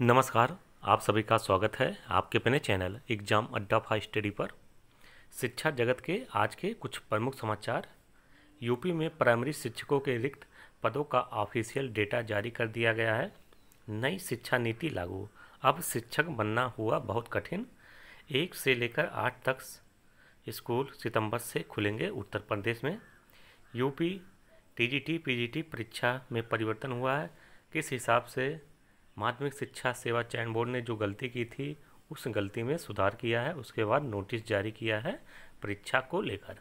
नमस्कार आप सभी का स्वागत है आपके अपने channel exam Adda five study पर शिक्षा जगत के आज के कुछ प्रमुख समाचार यूपी में प्राइमरी शिक्षकों के रिक्त पदों का ऑफिशियल डेटा जारी कर दिया गया है नई शिक्षा नीति लागू अब शिक्षक बनना हुआ बहुत कठिन एक से लेकर आठ तक स्कूल सितंबर से खुलेंगे उत्तर प्रदेश में यूपी टीजीटी पीजीटी परीक्षा में परिवर्तन हुआ है किस हिसाब से माध्यमिक शिक्षा सेवा चयन बोर्ड ने जो गलती की थी उस गलती में सुधार किया है उसके बाद नोटिस जारी किया है परीक्षा को लेकर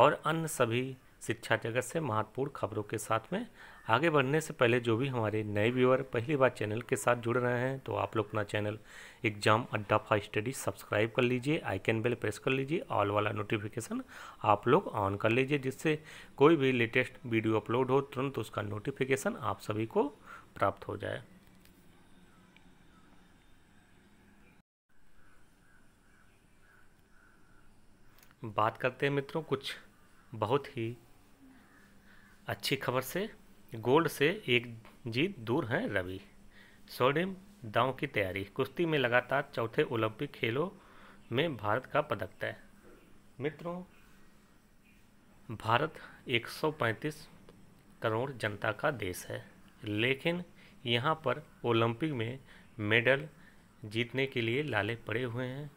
और अन्य सभी शिक्षा जगत से महत्वपूर्ण खबरों के साथ में आगे बढ़ने से पहले जो भी हमारे नए व्यूअर पहली बार चैनल के साथ जुड़ रहे हैं तो आप लोग अपना channel exam Adda for study subscribe कर लीजिए आइकन बेल प्रेस कर लीजिए ऑल वाला नोटिफिकेशन आप लोग ऑन कर लीजिए जिससे कोई भी लेटेस्ट वीडियो अपलोड हो तुरंत उसका नोटिफिकेशन आप सभी को प्राप्त हो जाए बात करते हैं मित्रों कुछ बहुत ही अच्छी खबर से गोल्ड से एक जीत दूर हैं रवि स्वर्णिम दाव की तैयारी कुश्ती में लगातार चौथे ओलंपिक खेलों में भारत का पदक तय मित्रों भारत 135 करोड़ जनता का देश है लेकिन यहाँ पर ओलंपिक में मेडल जीतने के लिए लाले पड़े हुए हैं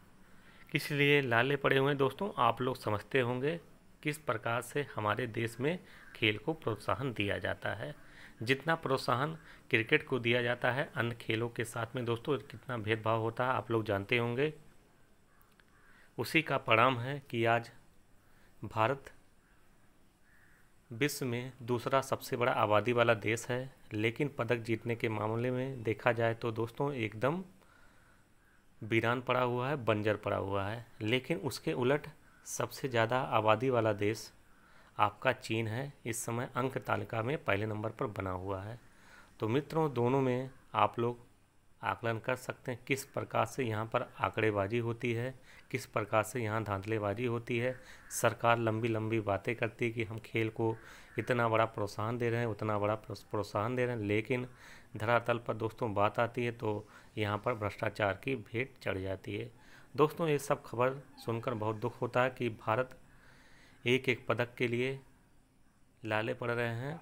इसलिए लाले पड़े हुए हैं दोस्तों आप लोग समझते होंगे किस प्रकार से हमारे देश में खेल को प्रोत्साहन दिया जाता है जितना प्रोत्साहन क्रिकेट को दिया जाता है अन्य खेलों के साथ में दोस्तों कितना भेदभाव होता है आप लोग जानते होंगे उसी का परिणाम है कि आज भारत विश्व में दूसरा सबसे बड़ा आबादी वाला देश है लेकिन पदक जीतने के मामले में देखा जाए तो दोस्तों एकदम वीरान पड़ा हुआ है बंजर पड़ा हुआ है लेकिन उसके उलट सबसे ज़्यादा आबादी वाला देश आपका चीन है इस समय अंक तालिका में पहले नंबर पर बना हुआ है तो मित्रों दोनों में आप लोग आकलन कर सकते हैं किस प्रकार से यहाँ पर आंकड़ेबाजी होती है किस प्रकार से यहाँ धांधलेबाजी होती है सरकार लंबी लंबी बातें करती है कि हम खेल को इतना बड़ा प्रोत्साहन दे रहे हैं उतना बड़ा प्रोत्साहन दे रहे हैं लेकिन धरातल पर दोस्तों बात आती है तो यहाँ पर भ्रष्टाचार की भेंट चढ़ जाती है दोस्तों ये सब खबर सुनकर बहुत दुख होता है कि भारत एक एक पदक के लिए लाले पड़ रहे हैं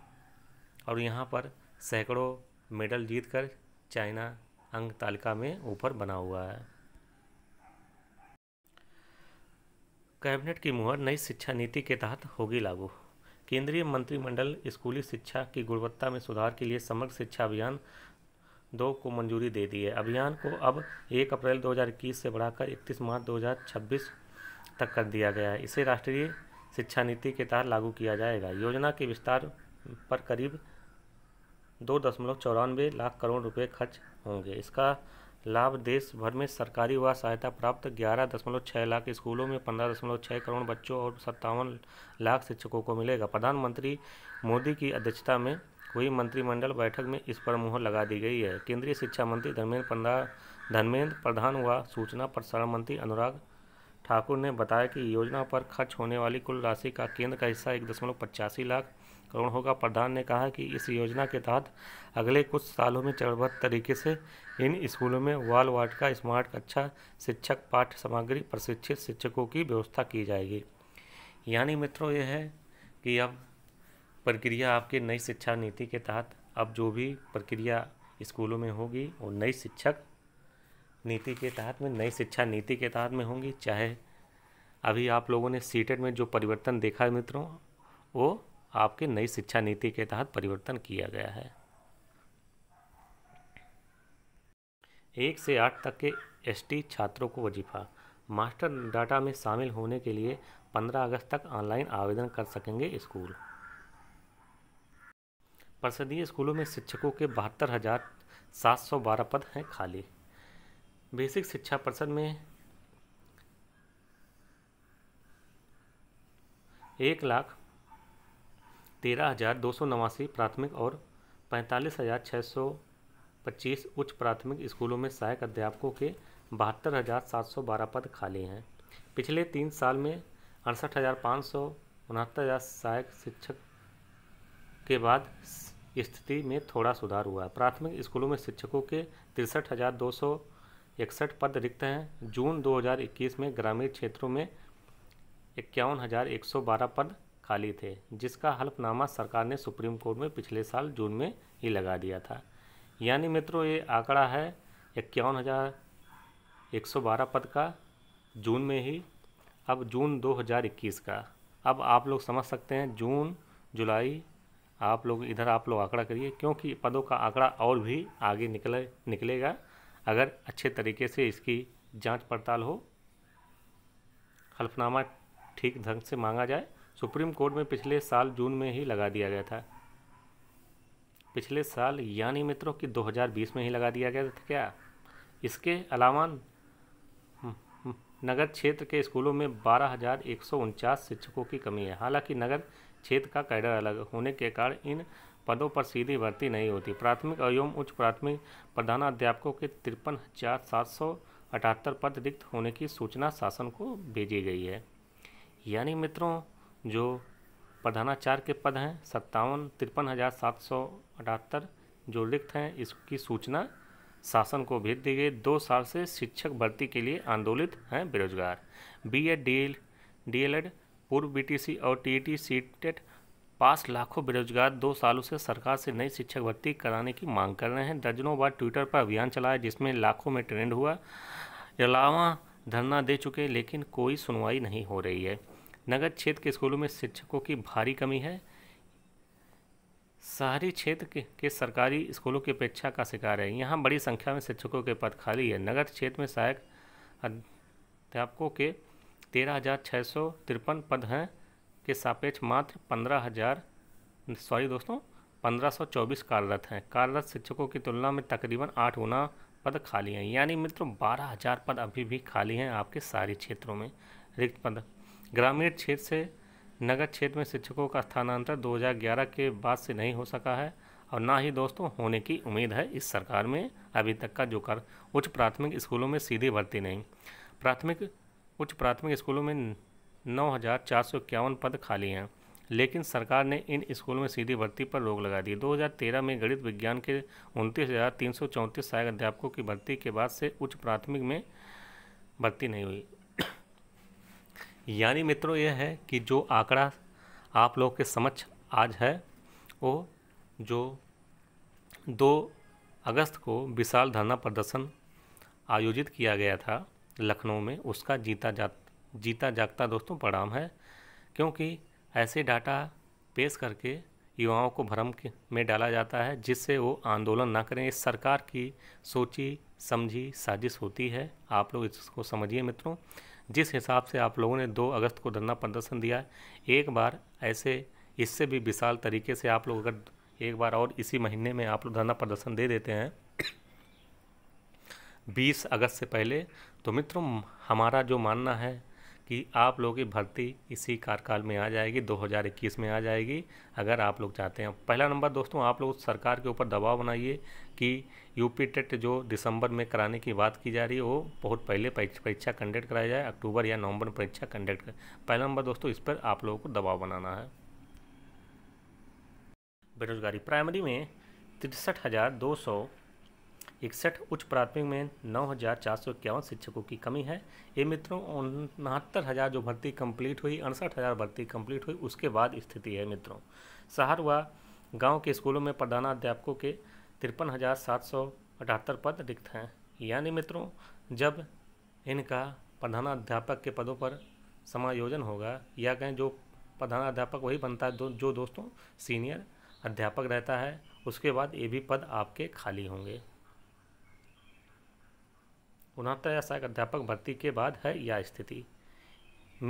और यहाँ पर सैकड़ों मेडल जीतकर चाइना अंग तालिका में ऊपर बना हुआ है कैबिनेट की मुहर नई शिक्षा नीति के तहत होगी लागू केंद्रीय मंत्रिमंडल स्कूली शिक्षा की गुणवत्ता में सुधार के लिए समग्र शिक्षा अभियान दो को मंजूरी दे दी है अभियान को अब एक अप्रैल 2021 से बढ़ाकर 31 मार्च 2026 तक कर दिया गया है इसे राष्ट्रीय शिक्षा नीति के तहत लागू किया जाएगा योजना के विस्तार पर करीब दो दशमलव लाख करोड़ रुपये खर्च होंगे इसका लाभ देश भर में सरकारी व सहायता प्राप्त ग्यारह दशमलव छः लाख स्कूलों में पंद्रह दशमलव छः करोड़ बच्चों और सत्तावन लाख शिक्षकों को मिलेगा प्रधानमंत्री मोदी की अध्यक्षता में हुई मंत्रिमंडल बैठक में इस पर मुहर लगा दी गई है केंद्रीय शिक्षा मंत्री धर्मेंद्र प्रधान धर्मेंद्र प्रधान व सूचना प्रसारण मंत्री अनुराग ठाकुर ने बताया कि योजना पर खर्च होने वाली कुल राशि का केंद्र का हिस्सा एक दशमलव पचासी लाख करोड़ होगा प्रधान ने कहा कि इस योजना के तहत अगले कुछ सालों में चरणबद्ध तरीके से इन स्कूलों में वाल का स्मार्ट कक्षा शिक्षक पाठ्य सामग्री प्रशिक्षित शिक्षकों की व्यवस्था की जाएगी यानी मित्रों यह है कि अब प्रक्रिया आपके नई शिक्षा नीति के तहत अब जो भी प्रक्रिया स्कूलों में होगी वो नई शिक्षक नीति के तहत में नई शिक्षा नीति के तहत में होंगी चाहे अभी आप लोगों ने सीटेड में जो परिवर्तन देखा है मित्रों वो आपकी नई शिक्षा नीति के तहत परिवर्तन किया गया है एक से आठ तक के एसटी छात्रों को वजीफा मास्टर डाटा में शामिल होने के लिए 15 अगस्त तक ऑनलाइन आवेदन कर सकेंगे स्कूल प्रसदीय स्कूलों में शिक्षकों के बहत्तर हज़ार सात सौ बारह पद हैं खाली बेसिक शिक्षा परिषद में एक लाख तेरह हज़ार दो सौ नवासी प्राथमिक और पैंतालीस हज़ार छः सौ पच्चीस उच्च प्राथमिक स्कूलों में सहायक अध्यापकों के बहत्तर हज़ार सात सौ बारह पद खाली हैं पिछले तीन साल में अड़सठ हज़ार पाँच सौ उनहत्तर हज़ार सहायक शिक्षक के बाद स्थिति में थोड़ा सुधार हुआ है प्राथमिक स्कूलों में शिक्षकों के तिरसठ हज़ार दो सौ इकसठ पद रिक्त हैं जून 2021 में ग्रामीण क्षेत्रों में इक्यावन हज़ार एक सौ बारह पद खाली थे जिसका हल्फनामा सरकार ने सुप्रीम कोर्ट में पिछले साल जून में ही लगा दिया था यानी मित्रों ये आंकड़ा है इक्यावन हज़ार एक सौ बारह पद का जून में ही अब जून 2021 का अब आप लोग समझ सकते हैं जून जुलाई आप लोग इधर आप लोग आंकड़ा करिए क्योंकि पदों का आंकड़ा और भी आगे निकले निकलेगा अगर अच्छे तरीके से इसकी जांच पड़ताल हो हल्फनामा ठीक ढंग से मांगा जाए सुप्रीम कोर्ट में पिछले साल जून में ही लगा दिया गया था पिछले साल यानी मित्रों कि 2020 में ही लगा दिया गया था क्या इसके अलावा हम्म, हम्म, नगर क्षेत्र के स्कूलों में बारह शिक्षकों की कमी है हालांकि नगर क्षेत्र का कैडर अलग होने के कारण इन पदों पर सीधी भर्ती नहीं होती प्राथमिक एवं उच्च प्राथमिक प्रधानाध्यापकों के तिरपन हज़ार सात सौ अठहत्तर पद रिक्त होने की सूचना शासन को भेजी गई है यानी मित्रों जो प्रधानाचार्य के पद हैं सत्तावन तिरपन हज़ार सात सौ अठहत्तर जो रिक्त हैं इसकी सूचना शासन को भेज दी गई दो साल से शिक्षक भर्ती के लिए आंदोलित हैं बेरोजगार B Ed D L D L Ed पूर्व बी टी सी और T T e C TET pass लाखों बेरोजगार दो सालों से सरकार से नई शिक्षक भर्ती कराने की मांग कर रहे हैं दर्जनों बार ट्विटर पर अभियान चलाया जिसमें लाखों में ट्रेंड हुआ अलावा धरना दे चुके लेकिन कोई सुनवाई नहीं हो रही है नगर क्षेत्र के स्कूलों में शिक्षकों की भारी कमी है शहरी क्षेत्र के, के सरकारी स्कूलों की अपेक्षा का शिकार है यहाँ बड़ी संख्या में शिक्षकों के पद खाली है नगर क्षेत्र में सहायक अध्यापकों के तेरह हज़ार छः सौ तिरपन पद हैं के सापेक्ष मात्र पंद्रह हज़ार सॉरी दोस्तों पंद्रह सौ चौबीस कार्यरत हैं कार्यरत शिक्षकों की तुलना में तकरीबन आठ गुना पद खाली हैं यानी मित्रों बारह हज़ार पद अभी भी खाली हैं आपके सारे क्षेत्रों में रिक्त पद ग्रामीण क्षेत्र से नगर क्षेत्र में शिक्षकों का स्थानांतरण 2011 के बाद से नहीं हो सका है और ना ही दोस्तों होने की उम्मीद है इस सरकार में अभी तक का जो कर उच्च प्राथमिक स्कूलों में सीधी भर्ती नहीं प्राथमिक उच्च प्राथमिक स्कूलों में नौ पद खाली हैं लेकिन सरकार ने इन स्कूलों में सीधी भर्ती पर रोक लगा दी 2013 में गणित विज्ञान के उनतीस सहायक अध्यापकों की भर्ती के बाद से उच्च प्राथमिक में भर्ती नहीं हुई यानी मित्रों यह है कि जो आंकड़ा आप लोग के समक्ष आज है वो जो दो अगस्त को विशाल धरना प्रदर्शन आयोजित किया गया था लखनऊ में उसका जीता जा जीता जागता दोस्तों परिणाम है क्योंकि ऐसे डाटा पेश करके युवाओं को भ्रम में डाला जाता है जिससे वो आंदोलन ना करें इस सरकार की सोची समझी साजिश होती है आप लोग इसको समझिए मित्रों जिस हिसाब से आप लोगों ने 2 अगस्त को धरना प्रदर्शन दिया है एक बार ऐसे इससे भी विशाल तरीके से आप लोग अगर एक बार और इसी महीने में आप लोग धरना प्रदर्शन दे देते हैं 20 अगस्त से पहले तो मित्रों हमारा जो मानना है कि आप लोगों की भर्ती इसी कार्यकाल में आ जाएगी 2021 में आ जाएगी अगर आप लोग चाहते हैं पहला नंबर दोस्तों आप लोग सरकार के ऊपर दबाव बनाइए कि यूपी टेट जो दिसंबर में कराने की बात की जा रही है वो बहुत पहले परीक्षा कंडक्ट कराई जाए अक्टूबर या नवंबर में परीक्षा कंडक्ट कर पहला नंबर दोस्तों इस पर आप लोगों को दबाव बनाना है बेरोजगारी प्राइमरी में तिरसठ हज़ार दो सौ इकसठ उच्च प्राथमिक में नौ हज़ार चार सौ इक्यावन शिक्षकों की कमी है ये मित्रों उनहत्तर हज़ार जो भर्ती कंप्लीट हुई अड़सठ हज़ार भर्ती कंप्लीट हुई उसके बाद स्थिति है मित्रों शहर व गांव के स्कूलों में प्रधानाध्यापकों के तिरपन हज़ार सात सौ अठहत्तर पद रिक्त हैं यानी मित्रों जब इनका प्रधानाध्यापक के पदों पर समायोजन होगा या कहें जो प्रधानाध्यापक वही बनता है दो, जो दोस्तों सीनियर अध्यापक रहता है उसके बाद ये भी पद आपके खाली होंगे उनहत्तर सहायक अध्यापक भर्ती के बाद है यह स्थिति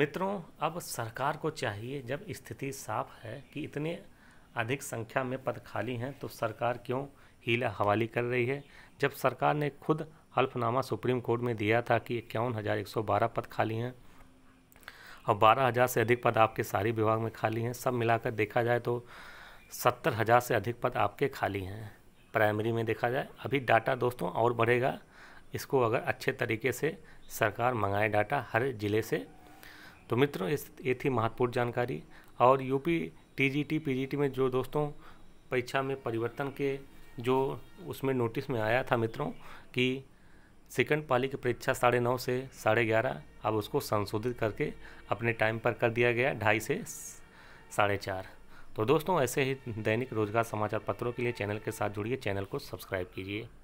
मित्रों अब सरकार को चाहिए जब स्थिति साफ है कि इतने अधिक संख्या में पद खाली हैं तो सरकार क्यों हीला हवाली कर रही है जब सरकार ने खुद हल्फनामा सुप्रीम कोर्ट में दिया था कि इक्यावन हज़ार एक सौ बारह पद खाली हैं और बारह हज़ार से अधिक पद आपके सारी विभाग में खाली हैं सब मिलाकर देखा जाए तो सत्तर हज़ार से अधिक पद आपके खाली हैं प्राइमरी में देखा जाए अभी डाटा दोस्तों और बढ़ेगा इसको अगर अच्छे तरीके से सरकार मंगाए डाटा हर ज़िले से तो मित्रों इस ये थी महत्वपूर्ण जानकारी और यूपी टीजीटी पीजीटी में जो दोस्तों परीक्षा में परिवर्तन के जो उसमें नोटिस में आया था मित्रों कि सेकंड पाली की परीक्षा साढ़े नौ से साढ़े ग्यारह अब उसको संशोधित करके अपने टाइम पर कर दिया गया ढाई से साढ़े चार तो दोस्तों ऐसे ही दैनिक रोजगार समाचार पत्रों के लिए चैनल के साथ जुड़िए चैनल को सब्सक्राइब कीजिए